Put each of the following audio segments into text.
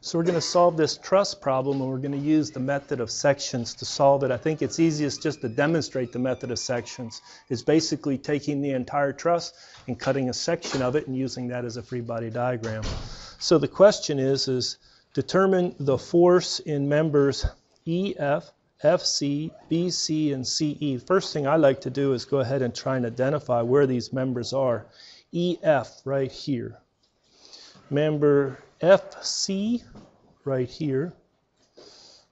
So we're going to solve this truss problem, and we're going to use the method of sections to solve it. I think it's easiest just to demonstrate the method of sections. It's basically taking the entire truss and cutting a section of it and using that as a free body diagram. So the question is, is determine the force in members EF, FC, BC, and CE. First thing I like to do is go ahead and try and identify where these members are. EF right here. Member FC right here,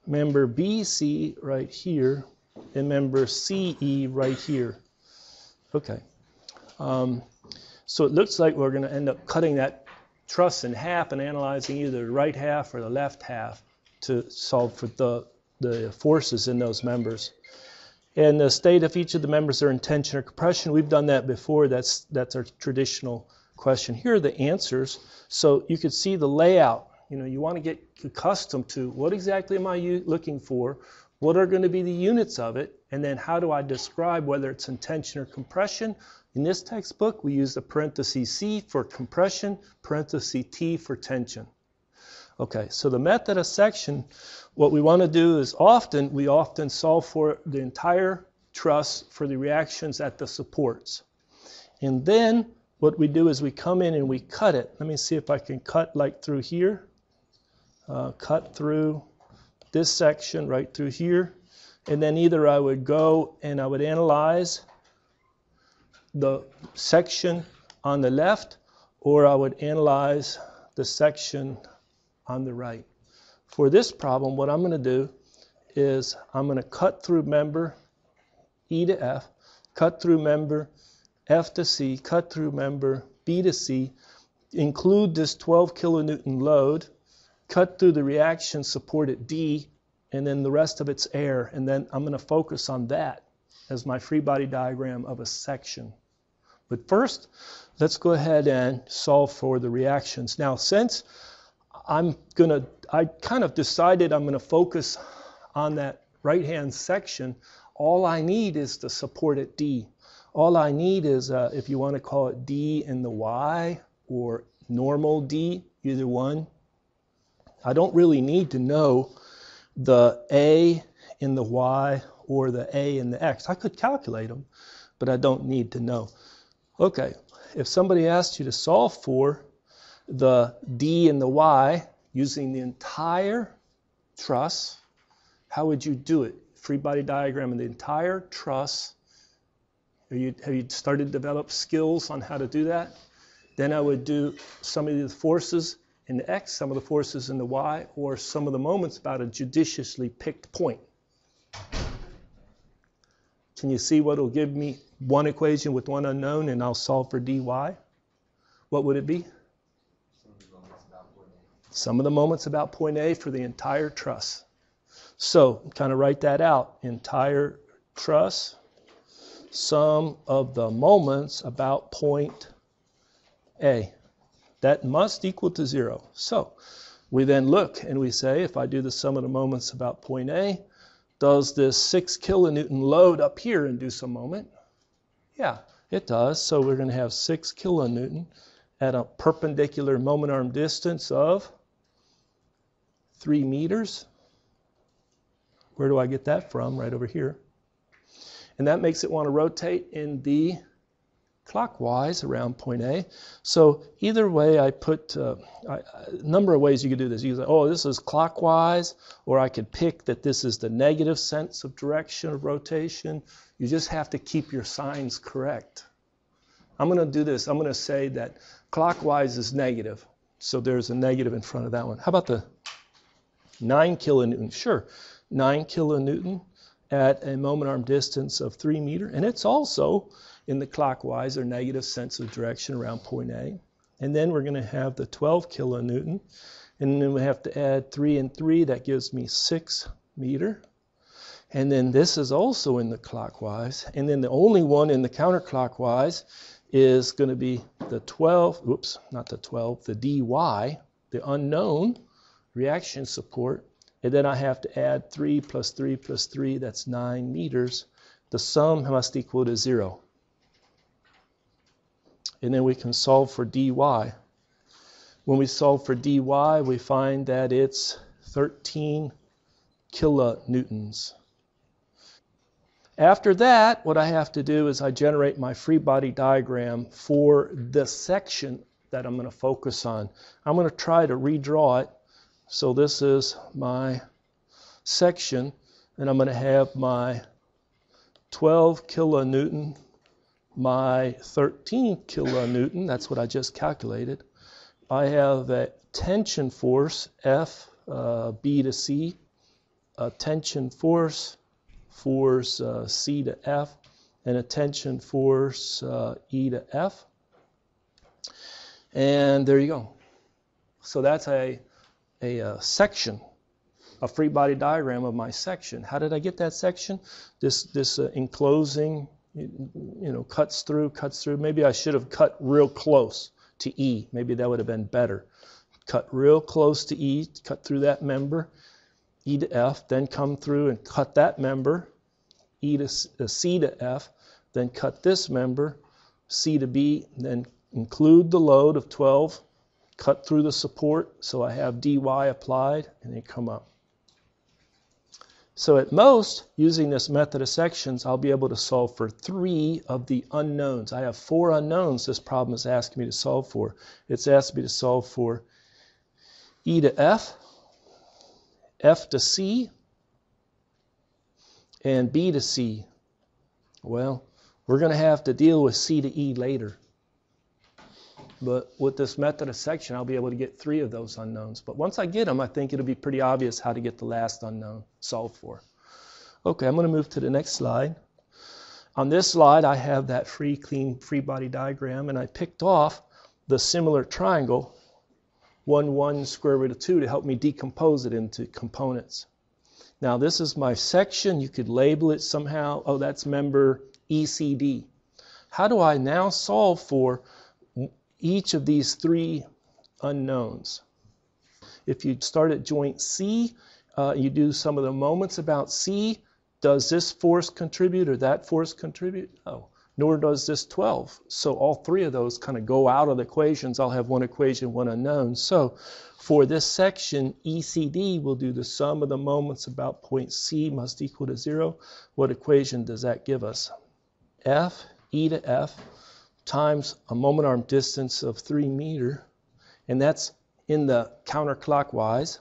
member BC right here, and member CE right here. Okay. Um, so it looks like we're going to end up cutting that truss in half and analyzing either the right half or the left half to solve for the, the forces in those members. And the state of each of the members, in tension or compression, we've done that before. That's, that's our traditional question. Here are the answers. So you could see the layout. You know, you want to get accustomed to what exactly am I looking for? What are going to be the units of it? And then how do I describe whether it's intention or compression? In this textbook, we use the parenthesis C for compression, parenthesis T for tension. Okay, so the method of section, what we want to do is often, we often solve for the entire truss for the reactions at the supports. And then what we do is we come in and we cut it. Let me see if I can cut like through here, uh, cut through this section right through here. And then either I would go and I would analyze the section on the left or I would analyze the section on the right. For this problem, what I'm going to do is I'm going to cut through member E to F, cut through member F to C, cut through member, B to C, include this 12 kilonewton load, cut through the reaction support at D, and then the rest of it's air. And then I'm going to focus on that as my free body diagram of a section. But first, let's go ahead and solve for the reactions. Now, since I'm going to, I kind of decided I'm going to focus on that right-hand section, all I need is the support at D. All I need is, uh, if you want to call it D in the Y or normal D, either one. I don't really need to know the A in the Y or the A in the X. I could calculate them, but I don't need to know. Okay, if somebody asked you to solve for the D and the Y using the entire truss, how would you do it? Free body diagram of the entire truss have you, have you started to develop skills on how to do that? Then I would do some of the forces in the X, some of the forces in the Y, or some of the moments about a judiciously picked point. Can you see what it'll give me? One equation with one unknown, and I'll solve for dy. What would it be? Some of the moments about point A for the entire truss. So, kind of write that out. Entire truss sum of the moments about point A. That must equal to zero. So we then look and we say, if I do the sum of the moments about point A, does this six kilonewton load up here induce a moment? Yeah, it does. So we're going to have six kilonewton at a perpendicular moment arm distance of three meters. Where do I get that from? Right over here and that makes it want to rotate in the clockwise around point A. So either way, I put uh, I, a number of ways you could do this. You could say, oh, this is clockwise, or I could pick that this is the negative sense of direction of rotation. You just have to keep your signs correct. I'm going to do this. I'm going to say that clockwise is negative, so there's a negative in front of that one. How about the 9 kilonewton? Sure, 9 kilonewton at a moment arm distance of 3 meter, and it's also in the clockwise or negative sense of direction around point A. And then we're going to have the 12 kilonewton, and then we have to add 3 and 3, that gives me 6 meter. And then this is also in the clockwise, and then the only one in the counterclockwise is going to be the 12, oops, not the 12, the dy, the unknown reaction support and then I have to add 3 plus 3 plus 3, that's 9 meters. The sum must equal to 0. And then we can solve for dy. When we solve for dy, we find that it's 13 kilonewtons. After that, what I have to do is I generate my free body diagram for the section that I'm going to focus on. I'm going to try to redraw it so this is my section, and I'm going to have my 12 kilonewton, my 13 kilonewton, that's what I just calculated. I have a tension force, F, uh, B to C, a tension force, force uh, C to F, and a tension force uh, E to F. And there you go. So that's a a uh, section, a free body diagram of my section. How did I get that section? This this uh, enclosing, you, you know, cuts through, cuts through. Maybe I should have cut real close to E. Maybe that would have been better. Cut real close to E, cut through that member, E to F, then come through and cut that member, E to uh, C to F, then cut this member, C to B, then include the load of 12 cut through the support, so I have dy applied, and they come up. So at most, using this method of sections, I'll be able to solve for three of the unknowns. I have four unknowns this problem is asking me to solve for. It's asked me to solve for e to f, f to c, and b to c. Well, we're going to have to deal with c to e later. But with this method of section, I'll be able to get three of those unknowns. But once I get them, I think it'll be pretty obvious how to get the last unknown solved for. Okay, I'm going to move to the next slide. On this slide, I have that free, clean, free body diagram, and I picked off the similar triangle, 1, 1, square root of 2, to help me decompose it into components. Now, this is my section. You could label it somehow. Oh, that's member ECD. How do I now solve for each of these three unknowns. If you start at joint C, uh, you do some of the moments about C. Does this force contribute or that force contribute? No. Nor does this 12. So all three of those kind of go out of the equations. I'll have one equation, one unknown. So for this section, ECD will do the sum of the moments about point C must equal to 0. What equation does that give us? F, E to F, times a moment arm distance of 3 meter, and that's in the counterclockwise.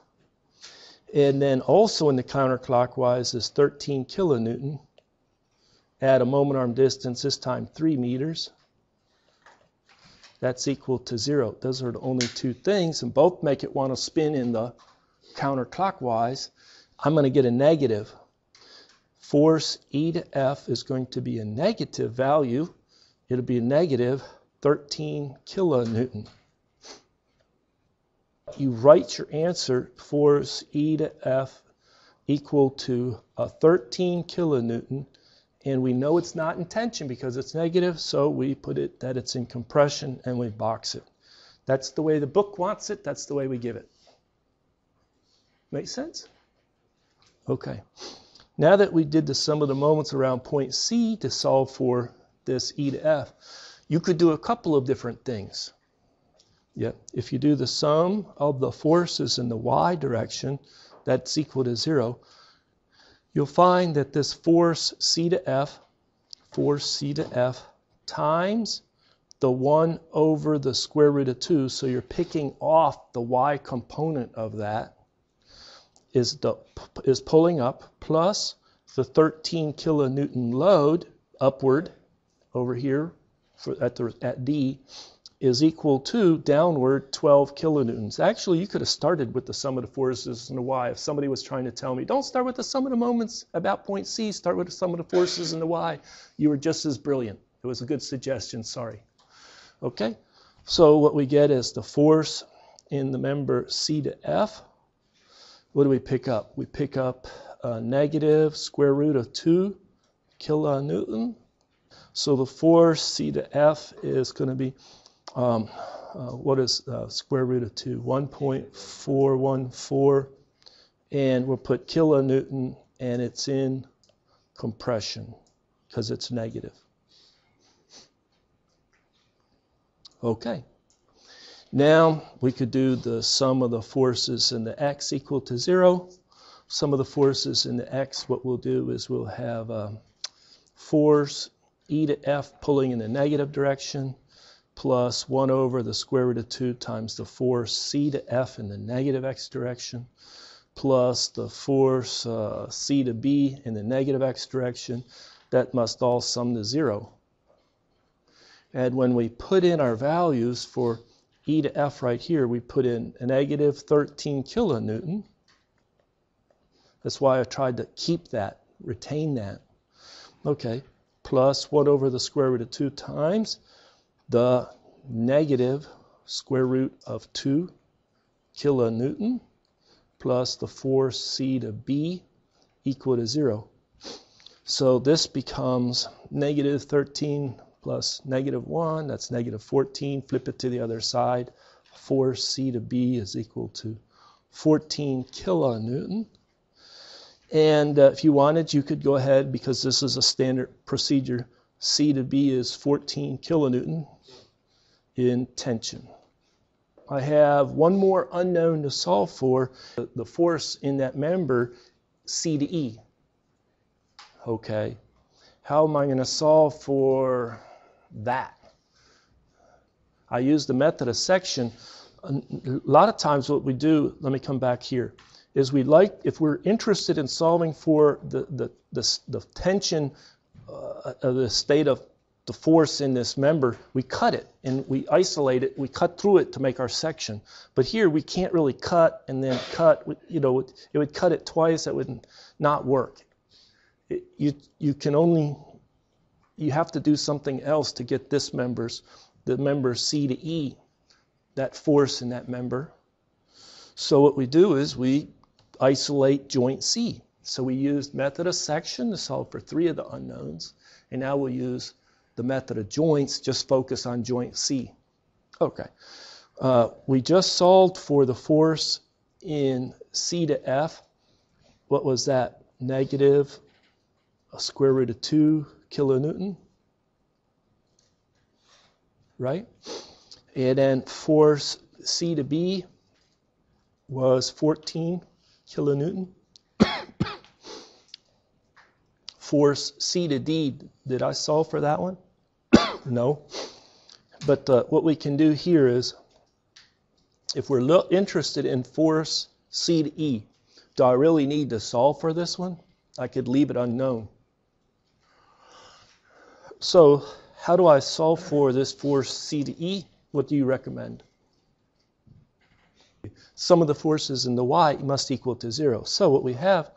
And then also in the counterclockwise is 13 kilonewton at a moment arm distance, this time 3 meters. That's equal to 0. Those are the only two things, and both make it want to spin in the counterclockwise. I'm going to get a negative. Force E to F is going to be a negative value it'll be negative 13 kilonewton. You write your answer force E to F equal to uh, 13 kilonewton. And we know it's not in tension because it's negative, so we put it that it's in compression and we box it. That's the way the book wants it. That's the way we give it. Make sense? Okay. Now that we did the sum of the moments around point C to solve for this e to f, you could do a couple of different things. Yeah, if you do the sum of the forces in the y direction, that's equal to zero, you'll find that this force c to f, force c to f times the 1 over the square root of 2, so you're picking off the y component of that, is, the, is pulling up plus the 13 kilonewton load upward over here for, at, the, at D is equal to downward 12 kilonewtons. Actually, you could have started with the sum of the forces in the y if somebody was trying to tell me, don't start with the sum of the moments about point C, start with the sum of the forces in the y. You were just as brilliant. It was a good suggestion, sorry. Okay, so what we get is the force in the member C to F. What do we pick up? We pick up negative square root of 2 kilonewton so the 4c to f is going to be, um, uh, what is uh, square root of 2? 1.414. And we'll put kilonewton, and it's in compression because it's negative. Okay. Now we could do the sum of the forces in the x equal to 0. Sum of the forces in the x, what we'll do is we'll have um, force e to f pulling in the negative direction plus 1 over the square root of 2 times the force c to f in the negative x direction plus the force uh, c to b in the negative x direction. That must all sum to 0. And when we put in our values for e to f right here, we put in a negative 13 kilonewton. That's why I tried to keep that, retain that. Okay, plus 1 over the square root of 2 times the negative square root of 2 kilonewton plus the 4c to b equal to 0. So this becomes negative 13 plus negative 1, that's negative 14. Flip it to the other side. 4c to b is equal to 14 kilonewton and uh, if you wanted, you could go ahead because this is a standard procedure. C to B is 14 kilonewton in tension. I have one more unknown to solve for, the force in that member, C to E. Okay, how am I going to solve for that? I use the method of section. A lot of times what we do, let me come back here is we like, if we're interested in solving for the, the, the, the tension uh, of uh, the state of the force in this member, we cut it and we isolate it, we cut through it to make our section. But here we can't really cut and then cut, you know, it would cut it twice, that would not work. It, you, you can only, you have to do something else to get this member's, the member C to E, that force in that member. So what we do is we isolate joint C. So we used method of section to solve for three of the unknowns, and now we'll use the method of joints, just focus on joint C. Okay, uh, we just solved for the force in C to F. What was that? Negative a square root of 2 kilonewton, right? And then force C to B was 14 kilonewton. Force C to D, did I solve for that one? no. But uh, what we can do here is, if we're interested in force C to E, do I really need to solve for this one? I could leave it unknown. So how do I solve for this force C to E? What do you recommend? sum of the forces in the y must equal to zero. So what we have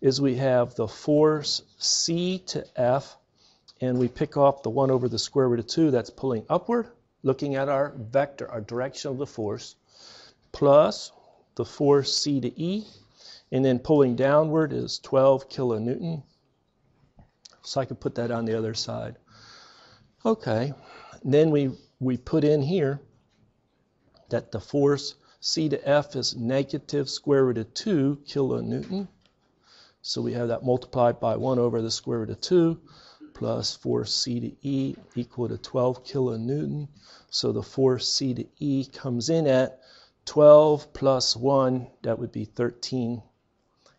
is we have the force C to F, and we pick off the 1 over the square root of 2 that's pulling upward, looking at our vector, our direction of the force, plus the force C to E, and then pulling downward is 12 kilonewton. So I could put that on the other side. Okay, and then we, we put in here that the force C to F is negative square root of 2 kilonewton. So we have that multiplied by 1 over the square root of 2 plus 4C to E equal to 12 kilonewton. So the 4C to E comes in at 12 plus 1, that would be 13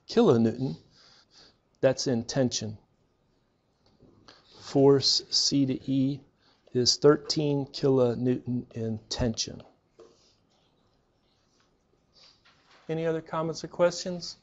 kilonewton. That's in tension. Force C to E is 13 kilonewton in tension. Any other comments or questions?